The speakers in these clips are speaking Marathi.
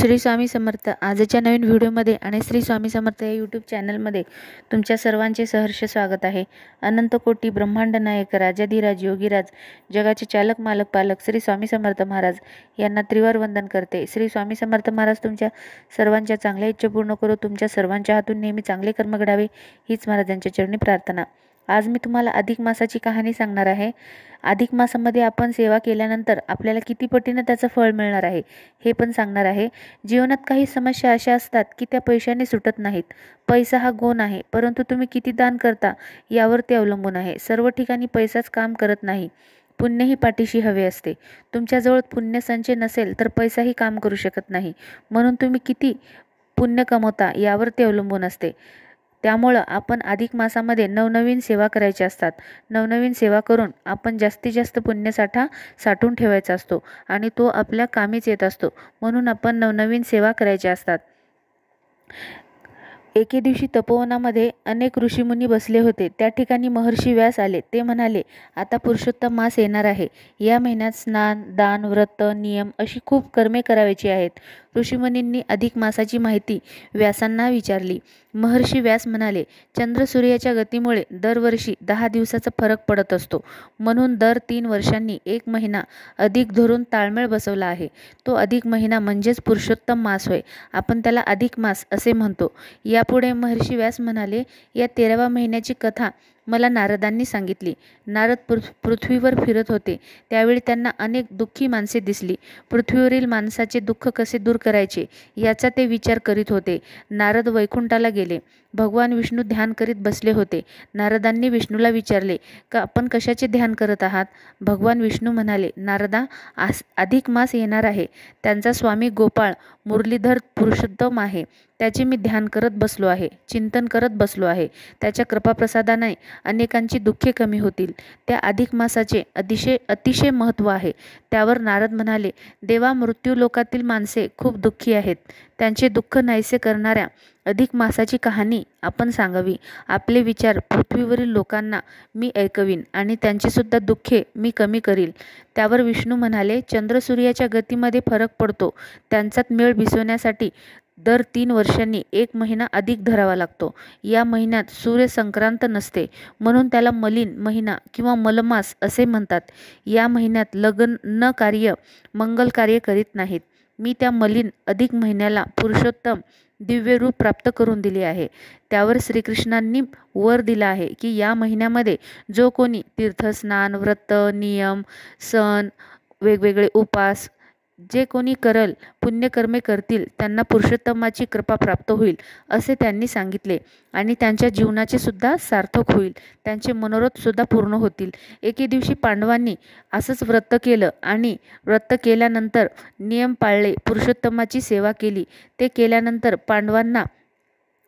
श्री स्वामी समर्थ आजच्या नवीन व्हिडिओमध्ये आणि श्री स्वामी समर्थ या यूट्यूब चॅनलमध्ये तुमच्या सर्वांचे सहर्ष स्वागत आहे अनंत कोटी ब्रह्मांड नायक राजाधीराज योगीराज जगाचे चालक मालक पालक श्री स्वामी समर्थ महाराज यांना त्रिवार वंदन करते श्री स्वामी समर्थ महाराज तुमच्या सर्वांच्या चांगल्या इच्छा पूर्ण करू तुमच्या सर्वांच्या हातून नेहमी चांगले कर्म घडावे हीच महाराजांच्या चरणी प्रार्थना आज मी तुम्हाला अधिक मासाची कहाणी सांगणार आहे अधिक मासामध्ये आपण सेवा केल्यानंतर आपल्याला किती पटीनं त्याचं फळ मिळणार आहे हे पण सांगणार आहे जीवनात काही समस्या अशा असतात की त्या पैशाने सुटत नाहीत पैसा हा गुण आहे परंतु तुम्ही किती दान करता यावर ते अवलंबून आहे सर्व ठिकाणी पैसाच काम करत नाही पुण्यही पाठीशी हवे असते तुमच्याजवळ पुण्यसंचय नसेल तर पैसाही काम करू शकत नाही म्हणून तुम्ही किती पुण्य कमवता यावर ते अवलंबून असते त्यामुळं आपण अधिक मासामध्ये नवनवीन सेवा करायच्या असतात नवनवीन सेवा करून आपण जास्तीत जास्त पुण्यसाठा साठवून ठेवायचा असतो आणि तो आपल्या कामीच येत असतो म्हणून आपण नवनवीन सेवा करायच्या असतात एके दिवशी तपोवनामध्ये अनेक ऋषीमुनी बसले होते त्या ठिकाणी महर्षी व्यास आले ते म्हणाले आता पुरुषोत्तम मास येणार आहे या महिन्यात स्नान दान व्रत नियम अशी खूप कर्मे करावयाची आहेत ऋषीमुनींनी अधिक मासाची माहिती व्यासांना विचारली महर्षी व्यास म्हणाले चंद्र सूर्याच्या गतीमुळे दरवर्षी दहा दिवसाचा फरक पडत असतो म्हणून दर तीन वर्षांनी एक महिना अधिक धरून ताळमेळ बसवला आहे तो अधिक महिना म्हणजेच पुरुषोत्तम मास होय आपण त्याला अधिक मास असे म्हणतो यापुढे महर्षी व्यास म्हणाले या तेराव्या महिन्याची कथा मला नारदांनी सांगितली नारद पृथ्वीवर फिरत होते त्यावेळी त्यांना अनेक दुःखी माणसे दिसली पृथ्वीवरील माणसाचे दुःख कसे दूर करायचे याचा ते विचार करीत होते नारद वैकुंठाला गेले गेले भगवान विष्णू ध्यान करीत बसले होते नारदांनी विष्णूला विचारले का आपण कशाचे ध्यान करत आहात भगवान विष्णू म्हणाले नारदा आस अधिक मास येणार आहे त्यांचा स्वामी गोपाळ मुरलीधर पुरुषोत्तम आहे त्याचे मी ध्यान करत बसलो आहे चिंतन करत बसलो आहे त्याच्या कृपाप्रसादाने अनेकांची दुःखे कमी होतील त्या अधिक मासाचे अतिशय अतिशय महत्त्व आहे त्यावर नारद म्हणाले देवा मृत्यू लोकातील माणसे खूप दुःखी आहेत त्यांचे दुःख नाहीसे करणाऱ्या अधिक मासाची कहाणी आपण सांगावी आपले विचार पृथ्वीवरील लोकांना मी ऐकवीन आणि त्यांचीसुद्धा दुःखे मी कमी करील त्यावर विष्णू म्हणाले चंद्रसूर्याच्या गतीमध्ये फरक पडतो त्यांचात मेळ भिसवण्यासाठी दर तीन वर्षांनी एक महिना अधिक धरावा लागतो या महिन्यात सूर्यसंक्रांत नसते म्हणून त्याला मलिन महिना किंवा मलमास असे म्हणतात या महिन्यात लग्न कार्य मंगल कार्य करीत नाहीत मी त्या मलिन अधिक महिन्याला पुरुषोत्तम दिव्य रूप प्राप्त करून दिले आहे त्यावर श्रीकृष्णांनी वर दिला आहे की या महिन्यामध्ये जो कोणी तीर्थस्नान व्रत नियम सण वेगवेगळे उपास जे कोणी करल पुण्यकर्मे करतील त्यांना पुरुषोत्तमाची कृपा प्राप्त होईल असे त्यांनी सांगितले आणि त्यांच्या जीवनाचे सुद्धा सार्थक होईल त्यांचे मनोरथ सुद्धा पूर्ण होतील एके दिवशी पांडवांनी असंच व्रत केलं आणि व्रत केल्यानंतर नियम पाळले पुरुषोत्तमाची सेवा केली ते केल्यानंतर पांडवांना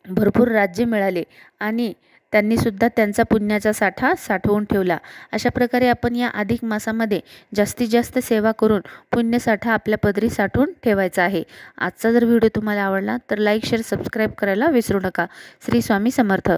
भरपूर राज्य मिळाले आणि त्यांनीसुद्धा त्यांचा पुण्याचा साठा साठवून ठेवला अशा प्रकारे आपण या अधिक मासामध्ये जास्तीत जास्त सेवा करून पुण्यसाठा आपल्या पदरी साठवून ठेवायचा आहे आजचा जर व्हिडिओ तुम्हाला आवडला तर लाईक शेअर सबस्क्राईब करायला विसरू नका श्री स्वामी समर्थ